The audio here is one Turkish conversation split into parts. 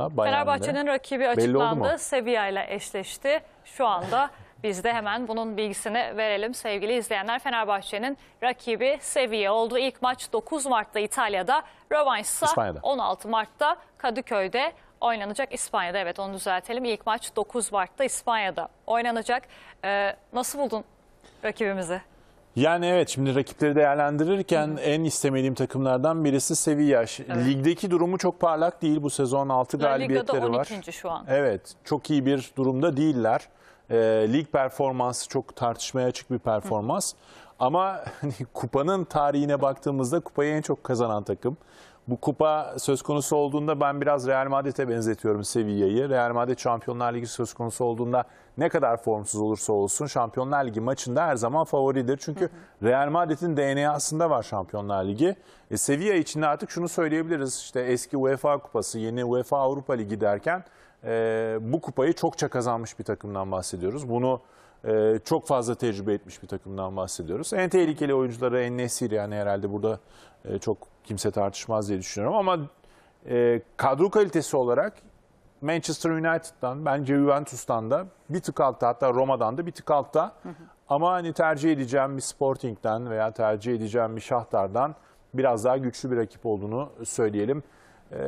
Fenerbahçe'nin rakibi açıklandı. Sevilla ile eşleşti. Şu anda biz de hemen bunun bilgisini verelim sevgili izleyenler. Fenerbahçe'nin rakibi Sevilla oldu. İlk maç 9 Mart'ta İtalya'da, rövanş ise 16 Mart'ta Kadıköy'de oynanacak İspanya'da. Evet onu düzeltelim. İlk maç 9 Mart'ta İspanya'da oynanacak. Ee, nasıl buldun rakibimizi? Yani evet şimdi rakipleri değerlendirirken Hı. en istemediğim takımlardan birisi Sevilla. Evet. Ligdeki durumu çok parlak değil bu sezon 6 La galibiyetleri Liga'da 12. var. şu an. Evet çok iyi bir durumda değiller. E, lig performansı çok tartışmaya açık bir performans. Ama hani kupanın tarihine baktığımızda kupayı en çok kazanan takım. Bu kupa söz konusu olduğunda ben biraz Real Madrid'e benzetiyorum Sevilla'yı. Real Madrid Şampiyonlar Ligi söz konusu olduğunda ne kadar formsuz olursa olsun Şampiyonlar Ligi maçında her zaman favoridir. Çünkü hı hı. Real Madrid'in DNA'sında var Şampiyonlar Ligi. E, Sevilla de artık şunu söyleyebiliriz. İşte eski UEFA Kupası, yeni UEFA Avrupa Ligi derken e, bu kupayı çokça kazanmış bir takımdan bahsediyoruz. Bunu e, çok fazla tecrübe etmiş bir takımdan bahsediyoruz. En tehlikeli oyuncuları En Nesir yani herhalde burada e, çok kimse tartışmaz diye düşünüyorum ama e, kadro kalitesi olarak Manchester United'dan bence Juventus'tan da bir tık altta hatta Roma'dan da bir tık altta hı hı. ama hani tercih edeceğim bir Sporting'den veya tercih edeceğim bir Şahtar'dan biraz daha güçlü bir rakip olduğunu söyleyelim. E,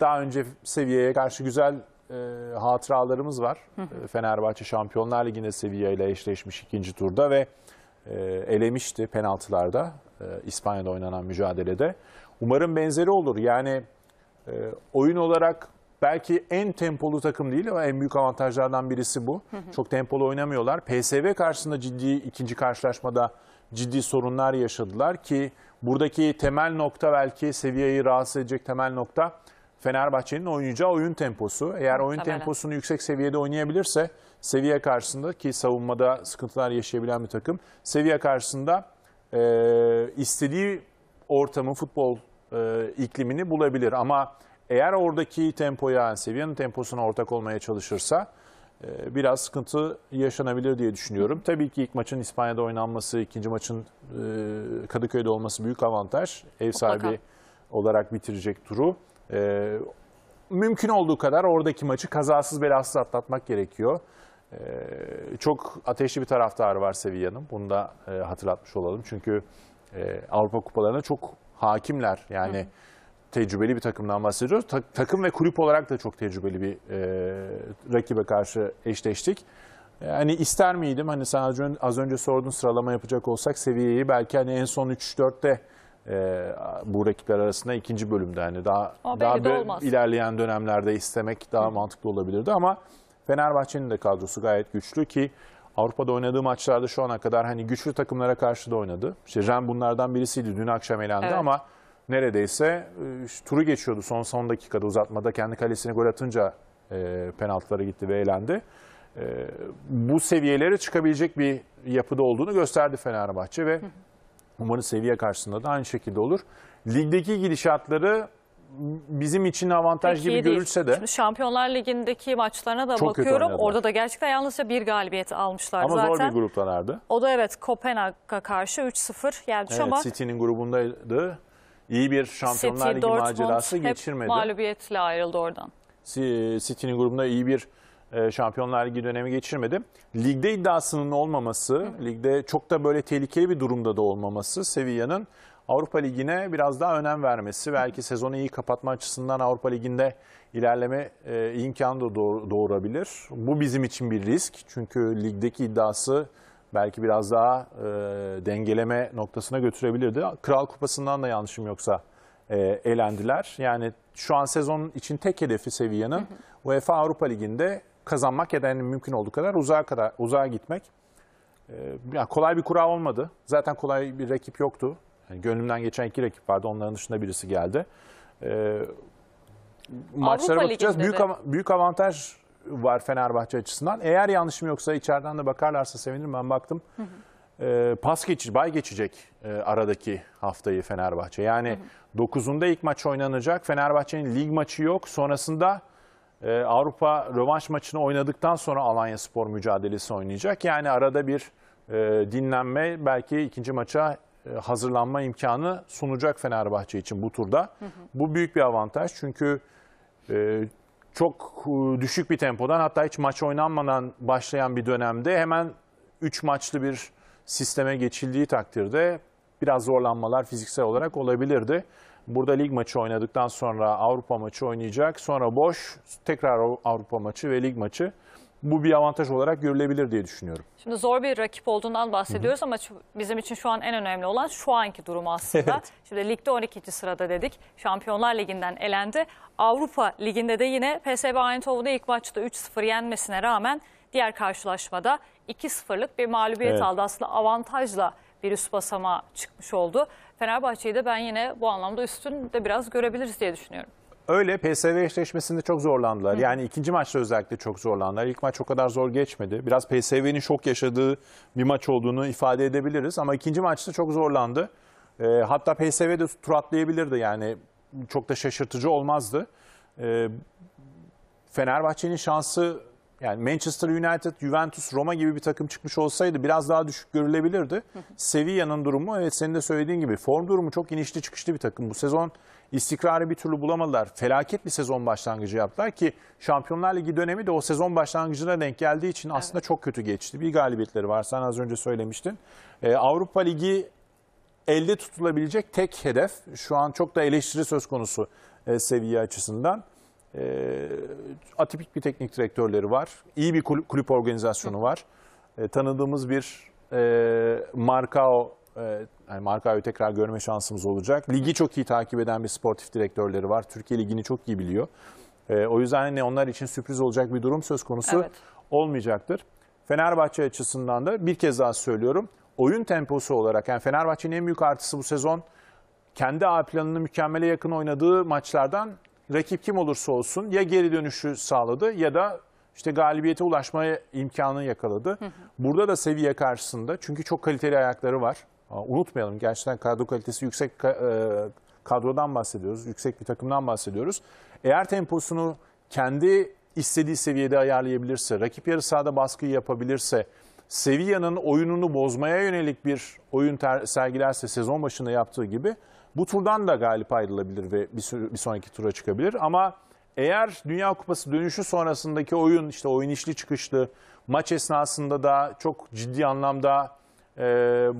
daha önce seviyeye karşı güzel e, hatıralarımız var. Hı hı. E, Fenerbahçe Şampiyonlar Ligi'nde seviyeyle eşleşmiş ikinci turda ve e, elemişti penaltılarda e, İspanya'da oynanan mücadelede. Umarım benzeri olur. Yani e, oyun olarak belki en tempolu takım değil ama en büyük avantajlardan birisi bu. Çok tempolu oynamıyorlar. PSV karşısında ciddi ikinci karşılaşmada ciddi sorunlar yaşadılar ki buradaki temel nokta belki seviyeyi rahatsız edecek temel nokta Fenerbahçe'nin oynayacağı oyun temposu. Eğer oyun Tabela. temposunu yüksek seviyede oynayabilirse seviye karşısında ki savunmada sıkıntılar yaşayabilen bir takım seviye karşısında e, istediği ortamı, futbol e, iklimini bulabilir. Ama eğer oradaki tempoya, seviyenin temposuna ortak olmaya çalışırsa e, biraz sıkıntı yaşanabilir diye düşünüyorum. Tabii ki ilk maçın İspanya'da oynanması, ikinci maçın e, Kadıköy'de olması büyük avantaj. Ev sahibi Mutlaka. olarak bitirecek turu. E, mümkün olduğu kadar oradaki maçı kazasız belasız atlatmak gerekiyor. Ee, çok ateşli bir taraftarı var Sevilla'nın. Bunu da e, hatırlatmış olalım. Çünkü e, Avrupa kupalarına çok hakimler. Yani Hı. tecrübeli bir takımdan bahsediyoruz. Ta takım ve kulüp olarak da çok tecrübeli bir e, rakibe karşı eşleştik. Yani ister miydim? Hani sen az önce, az önce sordun sıralama yapacak olsak seviyeyi belki hani en son 3-4'te e, bu rakipler arasında ikinci bölümde hani daha daha olmaz. ilerleyen dönemlerde istemek daha Hı. mantıklı olabilirdi ama Fenerbahçe'nin de kadrosu gayet güçlü ki Avrupa'da oynadığı maçlarda şu ana kadar hani güçlü takımlara karşı da oynadı. İşte Ren bunlardan birisiydi dün akşam elendi evet. ama neredeyse e, işte, turu geçiyordu son son dakikada uzatmada kendi kalesine gol atınca e, penaltılara gitti ve elendi. E, bu seviyelere çıkabilecek bir yapıda olduğunu gösterdi Fenerbahçe ve umarım seviye karşısında da aynı şekilde olur. Ligdeki gidişatları bizim için avantaj Peki, gibi şey görülse de. Şimdi Şampiyonlar Ligi'ndeki maçlarına da bakıyorum. Orada da gerçekten yalnızca bir galibiyet almışlar Ama zaten. Ama zor bir gruptalardı. O da evet Kopenhag'a karşı 3-0 yenmiş evet, ama. City'nin grubundaydı. İyi bir Şampiyonlar City, Ligi Dortmund macerası hep geçirmedi. mağlubiyetle ayrıldı oradan. City'nin grubunda iyi bir e, Şampiyonlar Ligi dönemi geçirmedi. Ligde iddiasının olmaması, Hı. ligde çok da böyle tehlikeli bir durumda da olmaması Sevilla'nın Avrupa Ligi'ne biraz daha önem vermesi, belki sezonu iyi kapatma açısından Avrupa Ligi'nde ilerleme e, imkanı da doğurabilir. Bu bizim için bir risk. Çünkü ligdeki iddiası belki biraz daha e, dengeleme noktasına götürebilirdi. Kral Kupası'ndan da yanlışım yoksa e, elendiler. Yani şu an sezon için tek hedefi seviyenin UEFA Avrupa Ligi'nde kazanmak ya mümkün olduğu kadar uzağa kadar uzağa gitmek. E, yani kolay bir kura olmadı. Zaten kolay bir rakip yoktu. Yani gönlümden geçen iki rakip vardı. Onların dışında birisi geldi. Ee, maçlara bakacağız. Büyük, büyük avantaj var Fenerbahçe açısından. Eğer yanlışım yoksa içeriden de bakarlarsa sevinirim. Ben baktım. Ee, pas geçici, bay geçecek e, aradaki haftayı Fenerbahçe. Yani 9'unda ilk maç oynanacak. Fenerbahçe'nin lig maçı yok. Sonrasında e, Avrupa rövanş maçını oynadıktan sonra Alanya Spor mücadelesi oynayacak. Yani arada bir e, dinlenme belki ikinci maça e, hazırlanma imkanı sunacak Fenerbahçe için bu turda. Hı hı. Bu büyük bir avantaj çünkü e, çok e, düşük bir tempodan hatta hiç maç oynanmadan başlayan bir dönemde hemen 3 maçlı bir sisteme geçildiği takdirde biraz zorlanmalar fiziksel olarak olabilirdi. Burada lig maçı oynadıktan sonra Avrupa maçı oynayacak. Sonra boş tekrar Avrupa maçı ve lig maçı bu bir avantaj olarak görülebilir diye düşünüyorum. Şimdi zor bir rakip olduğundan bahsediyoruz Hı -hı. ama bizim için şu an en önemli olan şu anki durum aslında. Evet. Şimdi ligde 12. sırada dedik. Şampiyonlar Ligi'nden elendi. Avrupa Ligi'nde de yine PSV Eindhoven'ı ilk maçta 3-0 yenmesine rağmen diğer karşılaşmada 2-0'lık bir mağlubiyet evet. aldı. Aslında avantajla bir üst basamağa çıkmış oldu. Fenerbahçe'yi de ben yine bu anlamda üstünde biraz görebiliriz diye düşünüyorum. Öyle PSV eşleşmesinde çok zorlandılar. Hı. Yani ikinci maçta özellikle çok zorlandılar. İlk maç o kadar zor geçmedi. Biraz PSV'nin şok yaşadığı bir maç olduğunu ifade edebiliriz. Ama ikinci maçta çok zorlandı. E, hatta PSV de tur atlayabilirdi yani. Çok da şaşırtıcı olmazdı. E, Fenerbahçe'nin şansı yani Manchester United, Juventus, Roma gibi bir takım çıkmış olsaydı biraz daha düşük görülebilirdi. Sevilla'nın durumu evet senin de söylediğin gibi form durumu çok inişli çıkışlı bir takım. Bu sezon istikrarı bir türlü bulamadılar. Felaket bir sezon başlangıcı yaptılar ki Şampiyonlar Ligi dönemi de o sezon başlangıcına denk geldiği için evet. aslında çok kötü geçti. Bir galibiyetleri var sen az önce söylemiştin. Ee, Avrupa Ligi elde tutulabilecek tek hedef şu an çok da eleştiri söz konusu e, seviye açısından. E, atipik bir teknik direktörleri var. İyi bir kulüp, organizasyonu var. E, tanıdığımız bir e, Markao e, yani Markao'yu tekrar görme şansımız olacak. Ligi çok iyi takip eden bir sportif direktörleri var. Türkiye Ligi'ni çok iyi biliyor. E, o yüzden ne hani onlar için sürpriz olacak bir durum söz konusu evet. olmayacaktır. Fenerbahçe açısından da bir kez daha söylüyorum. Oyun temposu olarak yani Fenerbahçe'nin en büyük artısı bu sezon kendi A planını mükemmele yakın oynadığı maçlardan rakip kim olursa olsun ya geri dönüşü sağladı ya da işte galibiyete ulaşmaya imkanı yakaladı. Hı hı. Burada da seviye karşısında çünkü çok kaliteli ayakları var. unutmayalım gerçekten kadro kalitesi yüksek e, kadrodan bahsediyoruz. Yüksek bir takımdan bahsediyoruz. Eğer temposunu kendi istediği seviyede ayarlayabilirse, rakip yarı sahada baskıyı yapabilirse, Sevilla'nın oyununu bozmaya yönelik bir oyun sergilerse sezon başında yaptığı gibi bu turdan da galip ayrılabilir ve bir, bir sonraki tura çıkabilir. Ama eğer Dünya Kupası dönüşü sonrasındaki oyun işte oyun işli çıkışlı maç esnasında da çok ciddi anlamda e,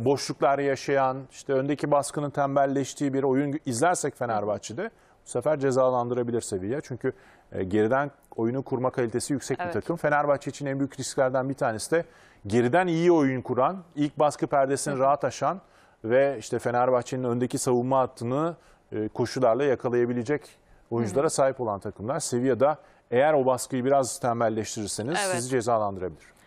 boşluklar yaşayan işte öndeki baskının tembelleştiği bir oyun izlersek Fenerbahçe'de bu sefer cezalandırabilir seviye. Çünkü e, geriden oyunu kurma kalitesi yüksek evet. bir takım. Fenerbahçe için en büyük risklerden bir tanesi de geriden iyi oyun kuran, ilk baskı perdesini Hı. rahat aşan ve işte Fenerbahçe'nin öndeki savunma hattını e, koşularla yakalayabilecek oyunculara sahip olan takımlar. Sevilla'da eğer o baskıyı biraz tembelleştirirseniz evet. sizi cezalandırabilir.